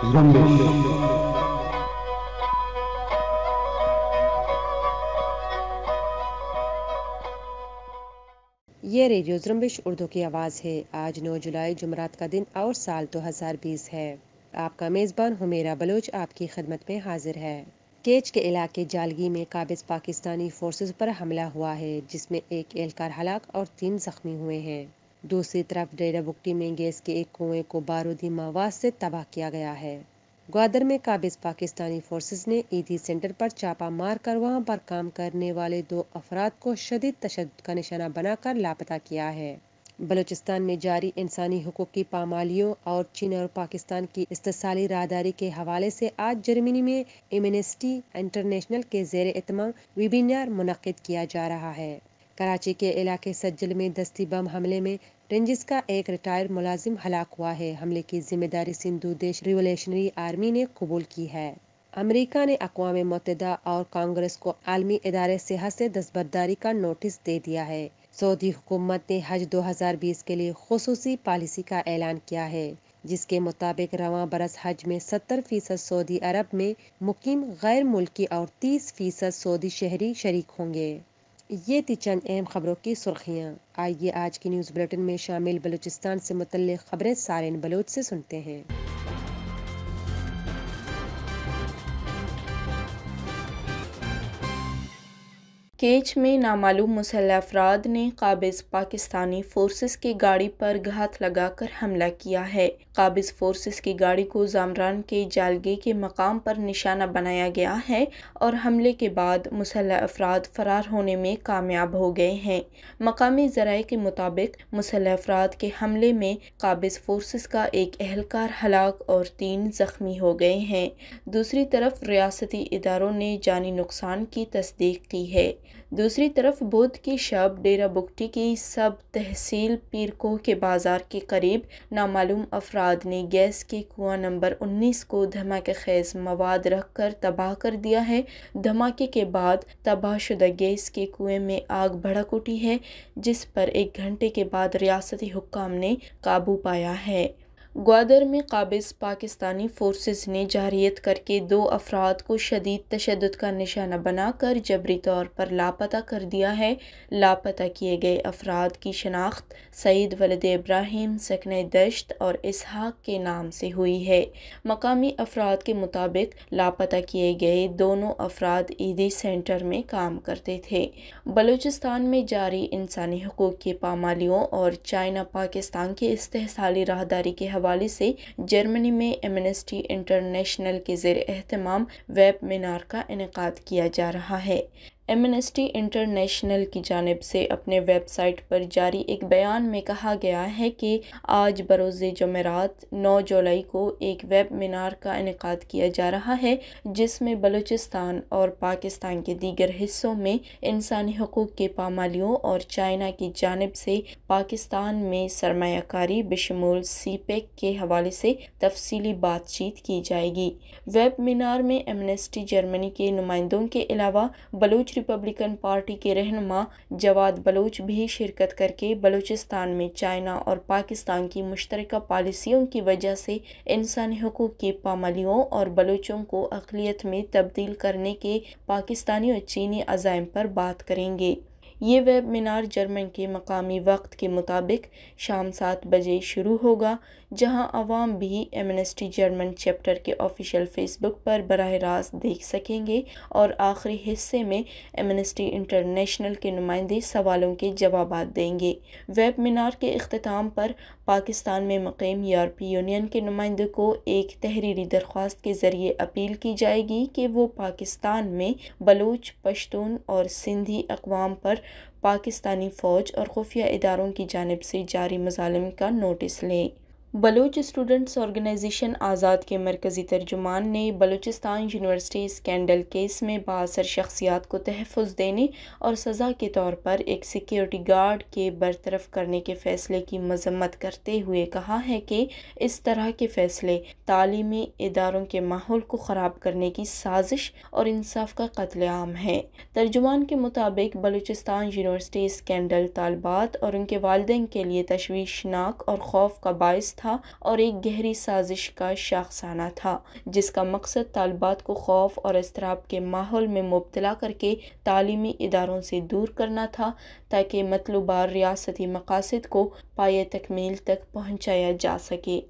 ये रेडियो जुम्बिश उर्दू की आवाज़ है आज 9 जुलाई जुमरात का दिन और साल 2020 है आपका मेज़बान हुमेरा बलोच आपकी खदमत में हाजिर है केच के इलाके जालगी में काबिज पाकिस्तानी फोर्सेस पर हमला हुआ है जिसमें एक एहलकार हलाक और तीन जख्मी हुए हैं दूसरी तरफ डेरा बुक्टी में गैस के एक कुएं को बारूदी मवाद से तबाह किया गया है ग्वादर में काबिज पाकिस्तानी फोर्सेस ने ईदी सेंटर पर मार मारकर वहां पर काम करने वाले दो अफराद को शदीद तशद का निशाना बनाकर लापता किया है बलूचिस्तान में जारी इंसानी हकूक़ की पामालियों और चीन और पाकिस्तान की इस्तेसाली राहदारी के हवाले से आज जर्मनी में एमनेस्टी इंटरनेशनल के जेर एहतमाम वेबिनार मुनद किया जा रहा है कराची के इलाके सज्जल में दस्ती बम हमले में रेंजिस का एक रिटायर्ड मुलाजिम हलाक हुआ है हमले की जिम्मेदारी सिंधु देश रिवोल्यूशनरी आर्मी ने कबूल की है अमेरिका ने अकवा मतदा और कांग्रेस को आलमी इदारे सेहत से दस्तबरदारी का नोटिस दे दिया है सऊदी हुकूमत ने हज 2020 के लिए खसूसी पॉलिसी का ऐलान किया है जिसके मुताबिक रवा बरस हज में सत्तर फीसद सऊदी अरब में मुकीम गैर मुल्की और तीस फीसद सऊदी शहरी शरीक होंगे ये थी चंद अहम खबरों की सुर्खियाँ आइए आज की न्यूज़ बुलेटिन में शामिल बलूचिस्तान से मुतल खबरें सारेन बलोच से सुनते हैं केच में नामालूम मुसल अफराद ने काबिज पाकिस्तानी फोर्सेस की गाड़ी पर घात लगाकर हमला किया है काबिज फोर्सेस की गाड़ी को जामरान के जालगे के मकाम पर निशाना बनाया गया है और हमले के बाद मुसल अफराद फरार होने में कामयाब हो गए हैं मकामी जराये के मुताबिक मुसल अफराद के हमले में काबिज फोर्सेस का एक एहलकार हलाक और तीन जख्मी हो गए हैं दूसरी तरफ रियासती इदारों ने जानी नुकसान की तस्दीक की है दूसरी तरफ बुद्ध की शब डेरा बुगटी की सब तहसील पीरकोह के बाज़ार के करीब नामालूम अफराद ने गैस के कुआ नंबर 19 को धमाके खेज मवाद रख कर तबाह कर दिया है धमाके के बाद तबाहशुदा गैस के कुएं में आग भड़क उठी है जिस पर एक घंटे के बाद रियासती हुक्म ने काबू पाया है ग्वादर में काबिज पाकिस्तानी फोर्सेस ने जारियत करके दो अफराद को शदीद तशद का निशाना बनाकर जबरी तौर पर लापता कर दिया है लापता किए गए अफराद की शनाख्त सईद वलद इब्राहिम सकन दश्त और इसहाक के नाम से हुई है मकामी अफराद के मुताबिक लापता किए गए दोनों अफराद ईदी सेंटर में काम करते थे बलूचिस्तान में जारी इंसानी हकूक़ की पामालियों और चाइना पाकिस्तान की इस्तेसाली राहदारी के हवाले से जर्मनी में एमनेस्टी इंटरनेशनल के जेर अहतमाम वेब मीनार का इनका किया जा रहा है एमनेस्टी इंटरनेशनल की जानब से अपने वेबसाइट पर जारी एक बयान में कहा गया है कि आज बरोज़ जमेरात 9 जुलाई को एक वेब मीनार का इनका किया जा रहा है जिसमें बलूचिस्तान और पाकिस्तान के दीगर हिस्सों में इंसानी हकूक़ के पामालियों और चाइना की जानब से पाकिस्तान में सरमाकारी बशमूल सीपेक के हवाले से तफसली बातचीत की जाएगी वेब मीनार में एमनेस्टी जर्मनी के नुमाइंदों के अलावा बलूच रिपब्लिकन पार्टी के रहनमा जवाद बलोच भी शिरकत करके बलूचिस्तान में चाइना और पाकिस्तान की मुश्तरक पॉलिसियों की वजह से इंसानी हकूक़ की पामालियों और बलोचों को अकलीत में तब्दील करने के पाकिस्तानी और चीनी अजायम पर बात करेंगे ये वेब जर्मन के मकामी वक्त के मुताबिक शाम सात बजे शुरू होगा जहां आवाम भी एमनेस्टी जर्मन चैप्टर के ऑफिशियल फेसबुक पर बरह रास्त देख सकेंगे और आखिरी हिस्से में एमनेस्टी इंटरनेशनल के नुमाइंदे सवालों के जवाब देंगे वेब मीनार के अख्ताम पर पाकिस्तान में मुकम यूरोपी यूनियन के नुमाइंदे को एक तहरीरी दरख्वास्त के ज़रिए अपील की जाएगी कि वो पाकिस्तान में बलूच पश्तून और सिंधी अकवाम पर पाकिस्तानी फ़ौज और खुफिया इदारों की जानब से जारी मजालम का नोटिस लें बलोच स्टूडेंट्स ऑर्गेनाइजेशन आज़ाद के मरकज़ी तर्जुमान ने बलूचिस्तान यूनिवर्सिटी स्कैंडल केस में बासर शख्सियात को तहफ़ देने और सज़ा के तौर पर एक सिक्योरिटी गार्ड के बरतरफ करने के फ़ैसले की मजम्मत करते हुए कहा है कि इस तरह के फ़ैसले तालीमी इदारों के माहौल को ख़राब करने की साजिश और इंसाफ का कत्लेआम है तर्जुमान के मुताबिक बलूचिस्तान यूनिवर्सिटी स्कैंडल तलबात और उनके वालदे के लिए तशवीशनाक और खौफ का बायस था और एक गहरी साजिश का शाखसाना था जिसका मकसद तालबात को खौफ और इसराब के माहौल में मुबतला करके तालीमी इदारों से दूर करना था ताकि मतलूबा रियासती मकासद को पाए तकमील तक पहुँचाया जा सके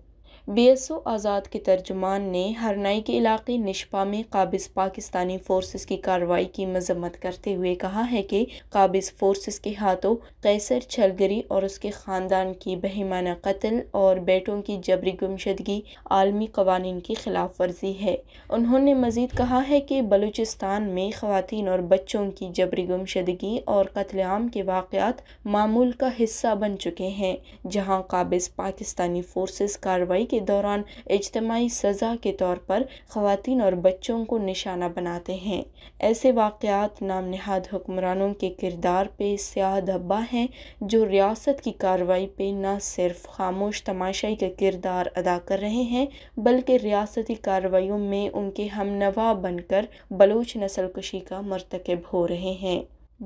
बी एस ओ आज़ाद के तर्जुमान ने हरनाई के इलाके नशपा में काबिज पाकिस्तानी फोर्सेस की कार्रवाई की मजम्मत करते हुए कहा है कि काबिज फोर्सेस के हाथों कैसर छलगरी और उसके ख़ानदान की बहिमाना कत्ल और बेटों की जबरी गुमशदगी आलमी कवानीन की खिलाफ वर्जी है उन्होंने मजीद कहा है कि बलूचिस्तान में खातन और बच्चों की जबरी गुमशदगी और कत्लेआम के वाक़ मामूल का हिस्सा बन चुके हैं जहाँ काबिज पाकिस्तानी फोर्सेस कार्रवाई के के दौरान इजतमाही सज़ा के तौर पर खातन और बच्चों को निशाना बनाते हैं ऐसे वाक़ात नाम नहाद हुक्मरानों के किरदार पे स्याह धब्बा हैं जो रियासत की कार्रवाई पे न सिर्फ खामोश तमाशाई का किरदार अदा कर रहे हैं बल्कि रियासती कार्रवाई में उनके हमनवा बनकर बलोच नसल कुशी का मरतकब हो रहे हैं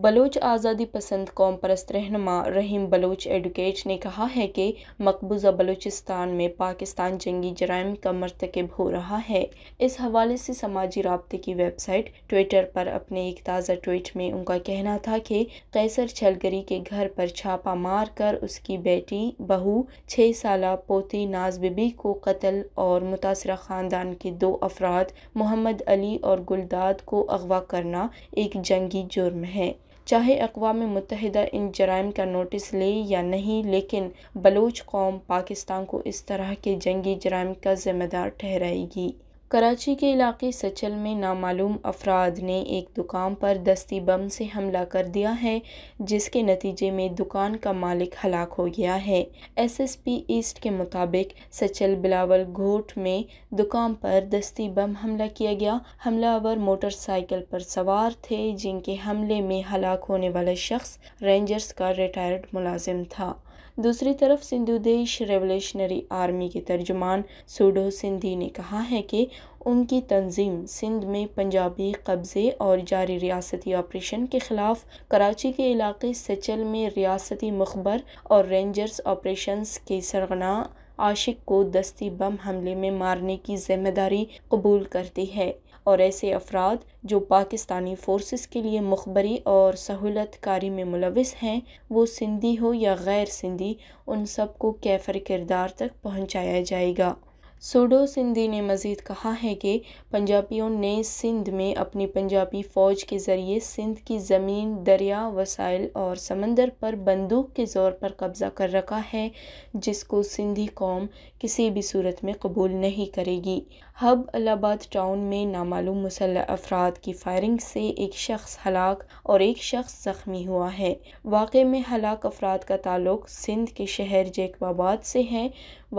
बलोच आज़ादी पसंद कौम परस्त रहनमा रहीम बलोच एडुकेट ने कहा है कि मकबूजा बलूचिस्तान में पाकिस्तान जंगी जराइम का मरतकब हो रहा है इस हवाले से समाजी रबते की वेबसाइट ट्विटर पर अपने एक ताज़ा ट्वीट में उनका कहना था कि कैसर छलगरी के घर पर छापा मार कर उसकी बेटी बहू छः साल पोती नाज बीबी को कत्ल और मुतासर ख़ानदान के दो अफराद मोहम्मद अली और गुलदाद को अगवा करना एक जंगी जुर्म है चाहे अकवा मुतहदा इन जराइम का नोटिस ले या नहीं लेकिन बलूच कौम पाकिस्तान को इस तरह के जंगी जराइम का ज़िम्मेदार ठहराएगी कराची के इलाके सचल में नामालूम अफराद ने एक दुकान पर दस्ती बम से हमला कर दिया है जिसके नतीजे में दुकान का मालिक हलाक हो गया है एसएसपी ईस्ट के मुताबिक सचल बिलावल घोट में दुकान पर दस्ती बम हमला किया गया हमलावर मोटरसाइकिल पर सवार थे जिनके हमले में हलाक होने वाला शख्स रेंजर्स का रिटायर्ड मुलाजिम था दूसरी तरफ सिंधु देश रेवोल्यूशनरी आर्मी के तर्जमान सूडो सिंधी ने कहा है कि उनकी तंजीम सिंध में पंजाबी कब्ज़े और जारी रियासती ऑपरेशन के ख़िलाफ़ कराची के इलाके सचल में रियासती मखबर और रेंजर्स ऑपरेशंस के सरगना आशिक को दस्ती बम हमले में मारने की जिम्मेदारी कबूल करती है और ऐसे अफराद जो पाकिस्तानी फ़ोर्स के लिए मखबरी और सहूलत कारी में मुलविस हैं वो सिंधी हो या गैर सिंधी उन को कैफर किरदार तक पहुँचाया जाएगा सूडो सिंधी ने मज़ीद कहा है कि पंजाबियों ने सिंध में अपनी पंजाबी फ़ौज के ज़रिए सिंध की ज़मीन दरिया वसाइल और समंदर पर बंदूक के ज़ोर पर कब्ज़ा कर रखा है जिसको सिंधी कौम किसी भी सूरत में कबूल नहीं करेगी हब अलाहाबाद टाउन में नामालूम मुसल अफराद की फायरिंग से एक शख्स हलाक और एक शख्स ज़ख्मी हुआ है वाक़े में हलाक अफराद का ताल्लुक सिंध के शहर जैकबाबाद से है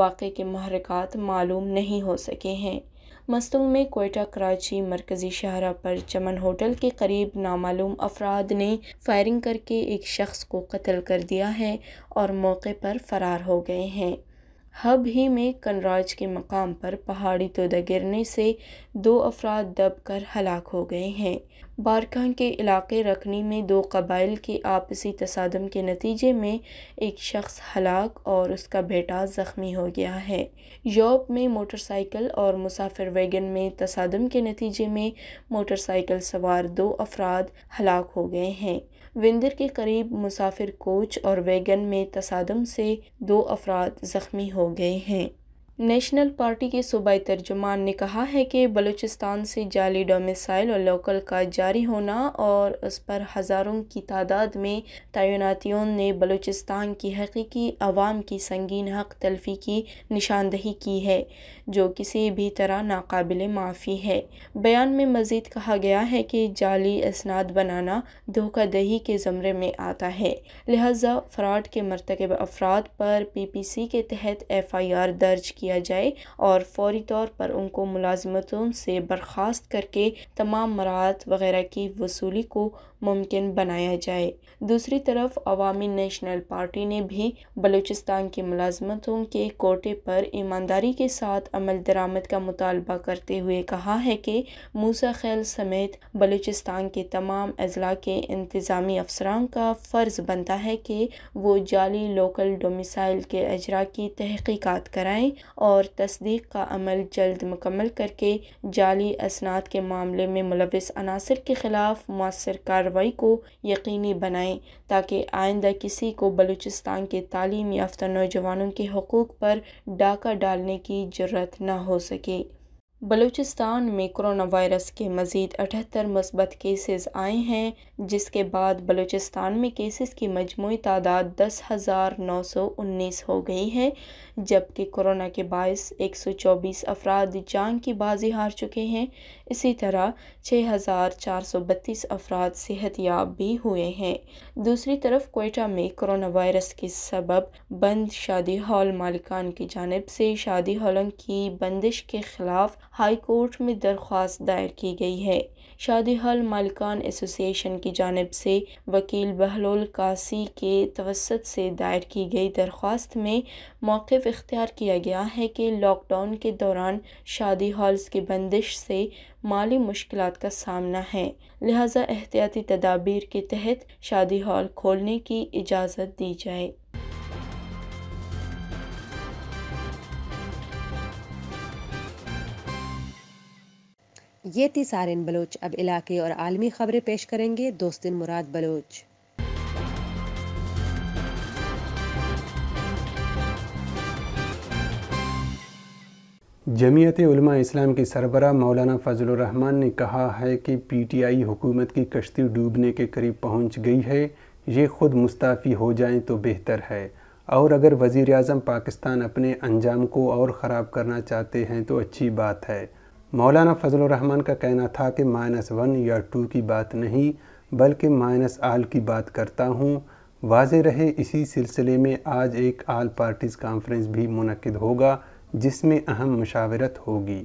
वाक़े के महरक मालूम मालूम नहीं हो सके हैं मस्तों में कोयटा कराची मरकज़ी शाहरा पर चमन होटल के करीब नामालूम अफराद ने फायरिंग करके एक शख्स को कत्ल कर दिया है और मौके पर फ़रार हो गए हैं हब ही में कनराज के मकाम पर पहाड़ी तोदा गिरने से दो अफराद दब कर हलाक हो गए हैं बारकान के इलाके रखनी में दो कबाइल के आपसी तसादम के नतीजे में एक शख्स हलाक और उसका बेटा ज़ख्मी हो गया है यूरोप में मोटरसाइकिल और मुसाफिर वैगन में तसादम के नतीजे में मोटरसाइकिल सवार दो अफराद हलाक हो गए हैं विंदर के करीब मुसाफिर कोच और वैगन में तसादम से दो अफराद ज़ख्मी हो गए हैं नेशनल पार्टी के सूबाई तर्जुमान ने कहा है कि बलूचिस्तान से जाली डोमिसाइल और लोकल का जारी होना और उस पर हज़ारों की तादाद में तैनातियों ने बलूचिस्तान की हकीकी आवाम की संगीन हक तलफी की निशानदही की है जो किसी भी तरह नाकबिल माफ़ी है बयान में मज़ीद कहा गया है कि जाली इसनाद बनाना धोखादही के ज़मरे में आता है लिहाजा फ्राड के मरतकब अफराद पर पी पी सी के तहत एफ़ आई आर दर्ज की किया जाए और फौरी तौर पर उनको मुलाजमतों से बर्खास्त करके तमाम मराहत वगैरह की वसूली को मुमकिन बनाया जाए दूसरी तरफ अवामी नेशनल पार्टी ने भी बलूचिस्तान की मुलाजमतों के कोटे पर ईमानदारी के साथ अमल दरामद का मुतालबा करते हुए कहा है कि मूसा खैल समेत बलूचिस्तान के तमाम अजला के इंतज़ामी अफसरान का फ़र्ज़ बनता है कि वो जाली लोकल डोमिसाइल के अजरा की तहकीकात कराएँ और तस्दीक का अमल जल्द मुकम्मल करके जाली असनाद के मामले में मुलविस अनासर के ख़िलाफ़ मौसर कार्रवाई को यकीनी बनाएं ताकि आइंदा किसी को बलूचिस्तान के तालीम याफ्ता नौजवानों के हकूक़ पर डाका डालने की जरूरत न हो सके बलूचिस्तान में कोरोना वायरस के मजीद अठहत्तर मस्बत केसेस आए हैं जिसके बाद बलूचिस्तान में केसेस की मजमू तादाद दस हज़ार नौ सौ उन्नीस हो गई है जबकि कोरोना के बायस एक सौ चौबीस अफराद जान की बाजी हार चुके हैं इसी तरह छः हज़ार चार सौ बत्तीस अफराद सेहत याब भी हुए हैं दूसरी तरफ कोयटा में कोरोना वायरस के सबब बंद शादी हॉल मालिकान की जानब से शादी हॉलों की बंदिश के खिलाफ हाई कोर्ट में दरख्वास्त दायर की गई है शादी हॉल मालिकान एसोसिएशन की जानब से वकील बहलोल कासी के तवसत से दायर की गई दरख्वास्त में मौक़ इख्तियार किया गया है कि लॉकडाउन के दौरान शादी हॉल्स की बंदिश से माली मुश्किल का सामना है लिहाजा एहतियाती तदाबीर के तहत शादी हॉल खोलने की इजाज़त दी जाए ये थी सारिन बलोच अब इलाके और आलमी खबरें पेश करेंगे दोस्तिन मुराद बलोच जमीयत इस्लाम की सरबरा मौलाना फजलरहमान ने कहा है कि पी टी आई हुकूमत की कश्ती डूबने के करीब पहुँच गई है ये खुद मुस्ताफ़ी हो जाए तो बेहतर है और अगर वज़ी अजम पाकिस्तान अपने अंजाम को और ख़राब करना चाहते हैं तो अच्छी बात है मौलाना फजलरहमान का कहना था कि माइनस वन या टू की बात नहीं बल्कि माइनस आल की बात करता हूँ वाज रहे इसी सिलसिले में आज एक आल पार्टीज़ कॉन्फ्रेंस भी मनकद होगा जिसमें अहम मशावरत होगी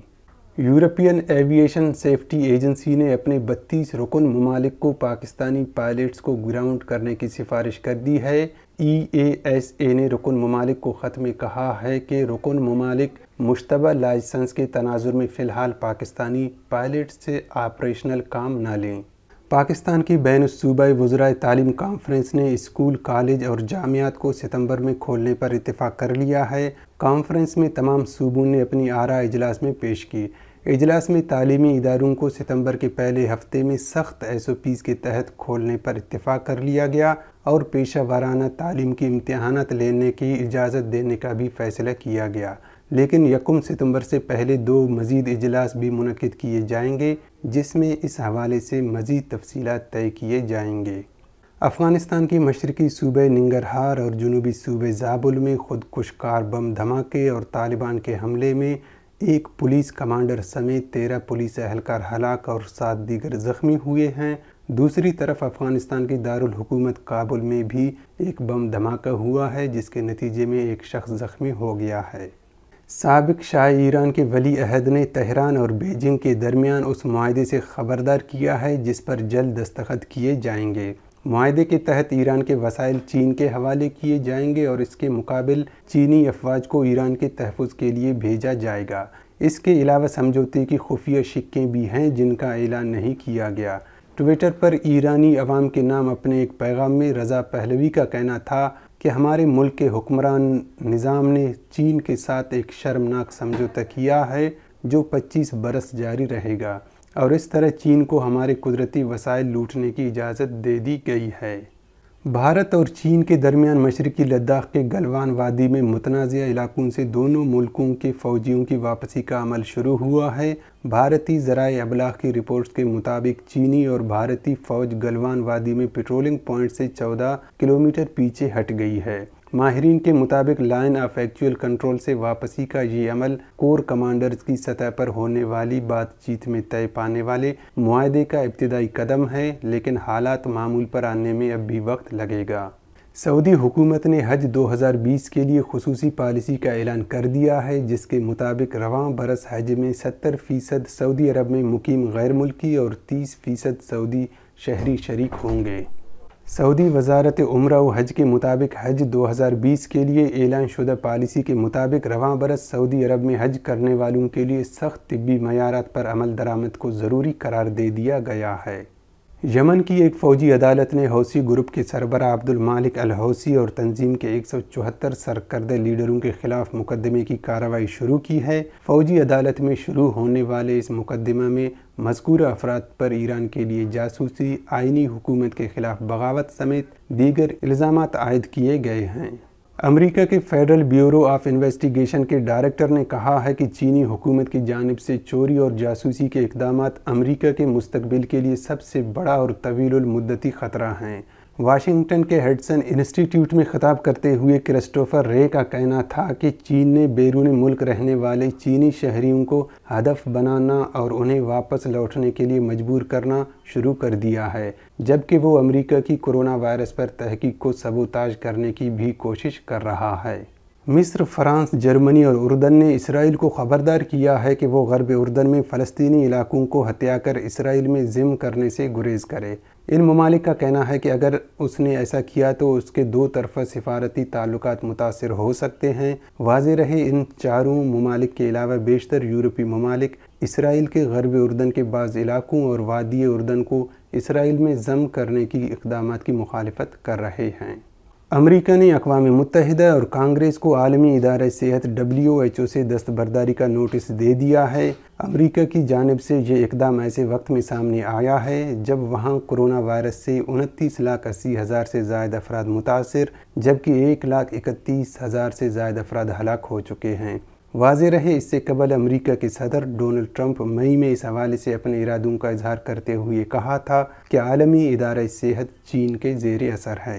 यूरोपियन एविएशन सेफ्टी एजेंसी ने अपने 32 रुकन ममालिक को पाकिस्तानी पायलट्स को ग्राउंड करने की सिफारिश कर दी है ई एस ए ने रुकन ममालिक को ख़त में कहा है कि रुकन ममालिक मुशतबा लाइसेंस के तनाजुर में फ़िलहाल पाकिस्तानी पायलट से ऑपरेशनल काम ना लें पाकिस्तान की बैन सूबाई वज्रा तालीम कॉन्फ्रेंस ने स्कूल कॉलेज और जामियात को सितंबर में खोलने पर इतफ़ाक़ कर लिया है कॉन्फ्रेंस में तमाम सूबों ने अपनी आरा इजलास में पेश की इजलास में तालीमी इदारों को सितंबर के पहले हफ्ते में सख्त एस ओ पीज़ के तहत खोलने पर इतफ़ाक़ कर लिया गया और पेशा वाराना तालीम की इम्तहानत लेने की इजाज़त देने का भी फ़ैसला किया गया लेकिन यकम सितंबर से पहले दो मज़ीद इजलास भी मनद किए जाएंगे जिसमें इस हवाले से मज़ीद तफसी तय किए जाएंगे अफ़गानिस्तान के मशरक़ी सूबे निंगरहार और जनूबी सूबे जाबुल में खुदकुश कार बम धमाके और तालिबान के हमले में एक पुलिस कमांडर समेत तेरह पुलिस अहलकार हलाक और सात दीगर ज़ख्मी हुए हैं दूसरी तरफ अफ़गानिस्तान की दारकूमत काबुल में भी एक बम धमाका हुआ है जिसके नतीजे में एक शख्स ज़ख्मी हो गया है सबक शाह ईरान के वली अहद ने तहरान और बीजिंग के दरमियान उस माहे से खबरदार किया है जिस पर जल्द दस्तखत किए जाएंगे माहे के तहत ईरान के वसाइल चीन के हवाले किए जाएंगे और इसके मुकाबल चीनी अफवाज को ईरान के तहफ़ के लिए भेजा जाएगा इसके अलावा समझौते की खुफिया शिक्कें भी हैं जिनका ऐलान नहीं किया गया ट्विटर पर ईरानी अवाम के नाम अपने एक पैगाम में रज़ा पहलवी का कहना था कि हमारे मुल्क के हुक्मरान निज़ाम ने चीन के साथ एक शर्मनाक समझौता किया है जो 25 बरस जारी रहेगा और इस तरह चीन को हमारे कुदरती वसाइल लूटने की इजाज़त दे दी गई है भारत और चीन के दरमियान मशरकी लद्दाख के गलवान वादी में मुतनाज़ इलाकों से दोनों मुल्कों के फ़ौजियों की वापसी का अमल शुरू हुआ है भारतीय ज़राए अबलाग की रिपोर्ट्स के मुताबिक चीनी और भारतीय फ़ौज गलवान वादी में पेट्रोलिंग पॉइंट से 14 किलोमीटर पीछे हट गई है माहरीन के मुताबिक लाइन ऑफ एक्चुअल कंट्रोल से वापसी का ये अमल कोर कमांडर्स की सतह पर होने वाली बातचीत में तय पाने वाले माहदे का इब्तदाई कदम है लेकिन हालात मामूल पर आने में अब भी वक्त लगेगा सऊदी हुकूमत ने हज 2020 के लिए खसूस पॉलिसी का ऐलान कर दिया है जिसके मुताबिक रवान बरस हज में 70 फ़ीसद सऊदी अरब में मुकीम गैर मुल्की और 30 फ़ीसद सऊदी शहरी शरीक होंगे सऊदी वजारत उम्र व हज के मुताबिक हज 2020 के लिए ऐलान शुदा पॉलिसी के मुताबिक रवान बरस सऊदी अरब में हज करने वालों के लिए सख्त तबी मैारात पर अमल दरामद को ज़रूरी करार दे दिया गया है यमन की एक फ़ौजी अदालत ने हौसी ग्रुप के सरबरा अब्दुल मालिक अल हौसी और तंजीम के एक सौ चौहत्तर सरकर्द लीडरों के खिलाफ मुकदमे की कार्रवाई शुरू की है फ़ौजी अदालत में शुरू होने वाले इस मुकदमे में मजकूर अफराद पर ईरान के लिए जासूसी आइनी हुकूमत के खिलाफ बगावत समेत दीगर इल्ज़ाम आयद किए गए हैं अमेरिका के फेडरल ब्यूरो ऑफ इन्वेस्टिगेशन के डायरेक्टर ने कहा है कि चीनी हुकूमत की जानब से चोरी और जासूसी के इकदाम अमेरिका के मुस्तबिल के लिए सबसे बड़ा और तवीलमदती ख़तरा हैं वाशिंगटन के हेडसन इंस्टीट्यूट में खताब करते हुए क्रिस्टोफर रे का कहना था कि चीन ने बैरून मुल्क रहने वाले चीनी शहरियों को हदफ बनाना और उन्हें वापस लौटने के लिए मजबूर करना शुरू कर दिया है जबकि वो अमेरिका की कोरोना वायरस पर तहकीक को सबोताज करने की भी कोशिश कर रहा है मिस्र फ्रांस जर्मनी और उर्दन ने इसराइल को ख़बरदार किया है कि वो गर्ब उर्दन में फ़लस्तनी इलाकों को हत्या कर इसराइल में ज़िम करने से गुरेज करे इन ममालिक का कहना है कि अगर उसने ऐसा किया तो उसके दो तरफा सफारती ताल्लुक मुतासर हो सकते हैं वाज रहे इन चारों ममालिक के अलावा बेशतर यूरोपी ममालिक इसराइल के गरब उर्दन के बाद इलाकों और वादी उर्दन को इसराइल में जम करने की इकदाम की मुखालफत कर रहे हैं अमरीका ने अकवा मुतहद और कांग्रेस को आलमी इदार सेहत डब्ल्यू एच ओ से दस्तबरदारी का नोटिस दे दिया है अमरीका की जानब से ये इकदाम ऐसे वक्त में सामने आया है जब वहाँ कोरोना वायरस से उनतीस लाख अस्सी हज़ार से जायद अफराद मुतासर जबकि एक लाख इकतीस हज़ार से जायद अफराद हलाक हो चुके हैं वाज रहे इससे कबल अमरीका के सदर डोनल्ड ट्रंप मई में इस हवाले से अपने इरादों का इजहार करते हुए कहा था कि आलमी इदारा सेहत चीन के जेर असर है